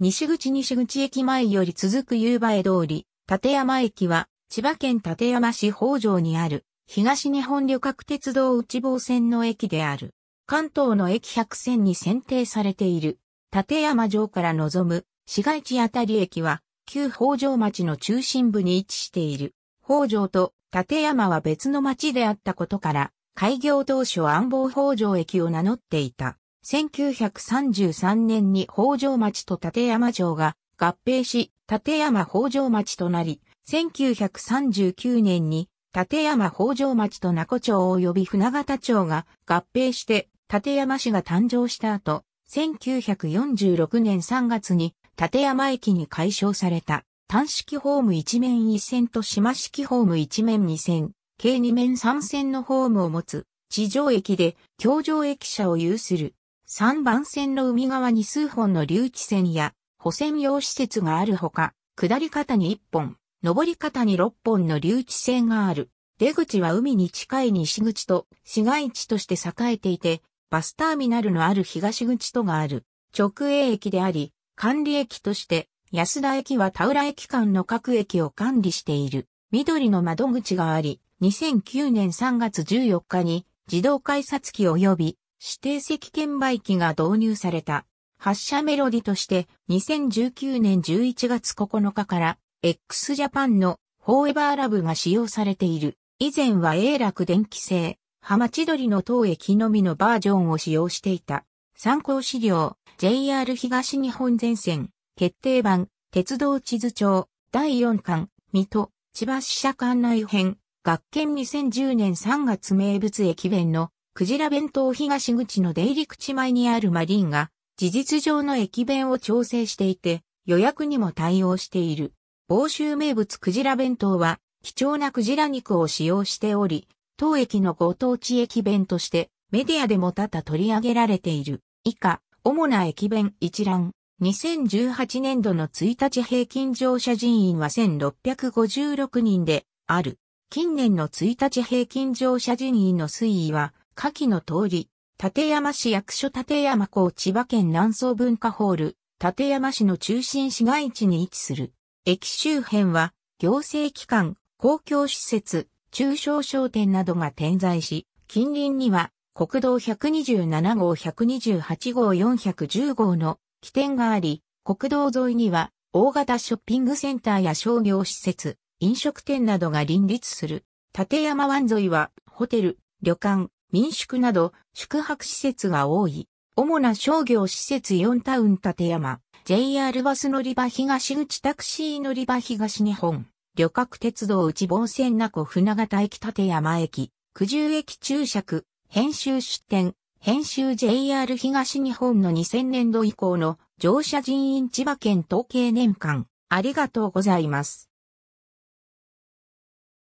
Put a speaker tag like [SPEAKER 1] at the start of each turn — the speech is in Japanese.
[SPEAKER 1] 西口西口駅前より続く夕映通り、立山駅は、千葉県立山市北条にある、東日本旅客鉄道内房線の駅である。関東の駅100線に選定されている、立山城から望む、市街地あたり駅は、旧北条町の中心部に位置している。北条と立山は別の町であったことから、開業当初安房北条駅を名乗っていた。1933年に北条町と立山城が合併し、立山北条町となり、1939年に立山北条町と名古町及び船形町が合併して立山市が誕生した後、1946年3月に立山駅に改称された単式ホーム一面一線と島式ホーム一面二線、計二面三線のホームを持つ地上駅で京上駅舎を有する三番線の海側に数本の留置線や保線用施設があるほか、下り方に一本、上り方に六本の留置線がある。出口は海に近い西口と市街地として栄えていて、バスターミナルのある東口とがある直営駅であり、管理駅として安田駅は田浦駅間の各駅を管理している。緑の窓口があり、2009年3月14日に自動改札機及び指定席券売機が導入された。発車メロディとして2019年11月9日から x ジャパンのフォーエバーラブが使用されている。以前は A 楽電気製、浜千鳥の当駅のみのバージョンを使用していた。参考資料、JR 東日本全線、決定版、鉄道地図帳、第4巻、水戸、千葉支社館内編、学研2010年3月名物駅弁のクジラ弁当東口の出入り口前にあるマリンが、事実上の駅弁を調整していて、予約にも対応している。欧州名物クジラ弁当は、貴重なクジラ肉を使用しており、当駅のご当地駅弁として、メディアでも多々取り上げられている。以下、主な駅弁一覧。2018年度の1日平均乗車人員は1656人である。近年の1日平均乗車人員の推移は下記の通り、立山市役所立山港千葉県南総文化ホール、立山市の中心市街地に位置する。駅周辺は、行政機関、公共施設、中小商店などが点在し、近隣には、国道127号128号410号の起点があり、国道沿いには、大型ショッピングセンターや商業施設、飲食店などが林立する。立山湾沿いは、ホテル、旅館、民宿など宿泊施設が多い。主な商業施設4タウン立山、JR バス乗り場東口タクシー乗り場東日本、旅客鉄道内房線名古船形駅立山駅、九十駅注釈、編集出店、編集 JR 東日本の2000年度以降の乗車人員千葉県統計年間、ありがとうございます。